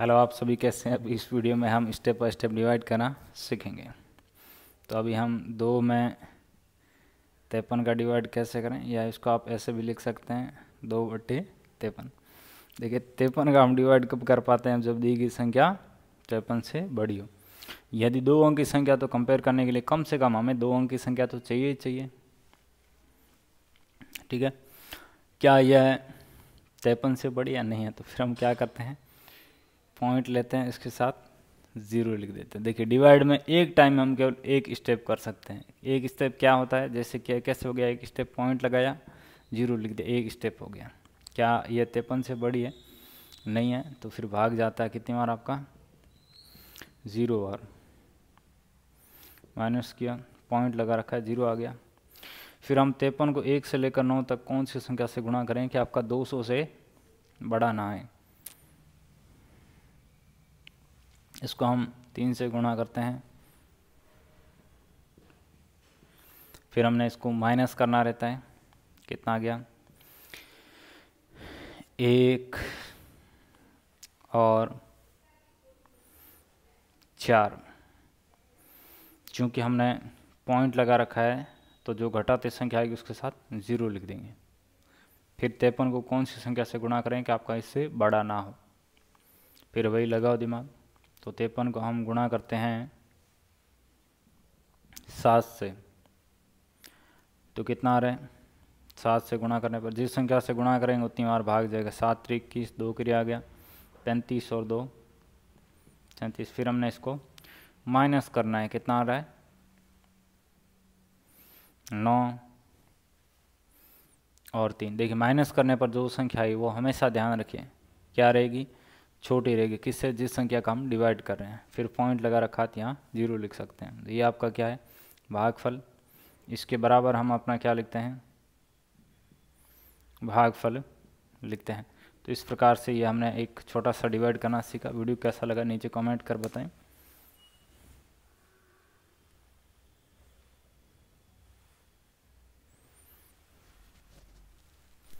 hello आप सभी कैसे हैं अब इस वीडियो में हम स्टेप बाय स्टेप डिवाइड करना सीखेंगे तो अभी हम दो में तिरपन का डिवाइड कैसे करें या इसको आप ऐसे भी लिख सकते हैं दो बटे तिरपन देखिए तिरपन का हम डिवाइड कब कर पाते हैं जब दी गई संख्या तिरपन से बड़ी हो यदि दो अंक की संख्या तो कंपेयर करने के लिए कम से कम हमें दो अंक की संख्या तो चाहिए ही चाहिए ठीक है क्या यह तिरपन से बड़ी या नहीं है तो फिर हम क्या करते हैं पॉइंट लेते हैं इसके साथ ज़ीरो लिख देते हैं देखिए डिवाइड में एक टाइम हम केवल एक स्टेप कर सकते हैं एक स्टेप क्या होता है जैसे क्या कैसे हो गया एक स्टेप पॉइंट लगाया जीरो लिख दिया एक स्टेप हो गया क्या ये तेपन से बड़ी है नहीं है तो फिर भाग जाता है कितनी बार आपका ज़ीरो बार माइनस किया पॉइंट लगा रखा है जीरो आ गया फिर हम तेपन को एक से लेकर नौ तक कौन सी संख्या से गुणा करें कि आपका सौ से बड़ा ना है इसको हम तीन से गुणा करते हैं फिर हमने इसको माइनस करना रहता है कितना आ गया एक और चार चूँकि हमने पॉइंट लगा रखा है तो जो घटाते संख्या आएगी उसके साथ ज़ीरो लिख देंगे फिर तिरपन को कौन सी संख्या से गुणा करें कि आपका इससे बड़ा ना हो फिर वही लगाओ दिमाग तो तिरपन को हम गुणा करते हैं सात से तो कितना आ रहा है सात से गुणा करने पर जिस संख्या से गुणा करेंगे उतनी बार भाग जाएगा सात त्री इक्कीस दो क्रिया आ गया पैंतीस और दो सैंतीस फिर हमने इसको माइनस करना है कितना आ रहा है नौ और तीन देखिए माइनस करने पर जो संख्या आई वो हमेशा ध्यान रखिए क्या रहेगी छोटी रहेगी किससे जिस संख्या का हम डिवाइड कर रहे हैं फिर पॉइंट लगा रखा तो यहाँ जीरो लिख सकते हैं तो ये आपका क्या है भागफल इसके बराबर हम अपना क्या लिखते हैं भागफल लिखते हैं तो इस प्रकार से ये हमने एक छोटा सा डिवाइड करना सीखा वीडियो कैसा लगा नीचे कमेंट कर बताएं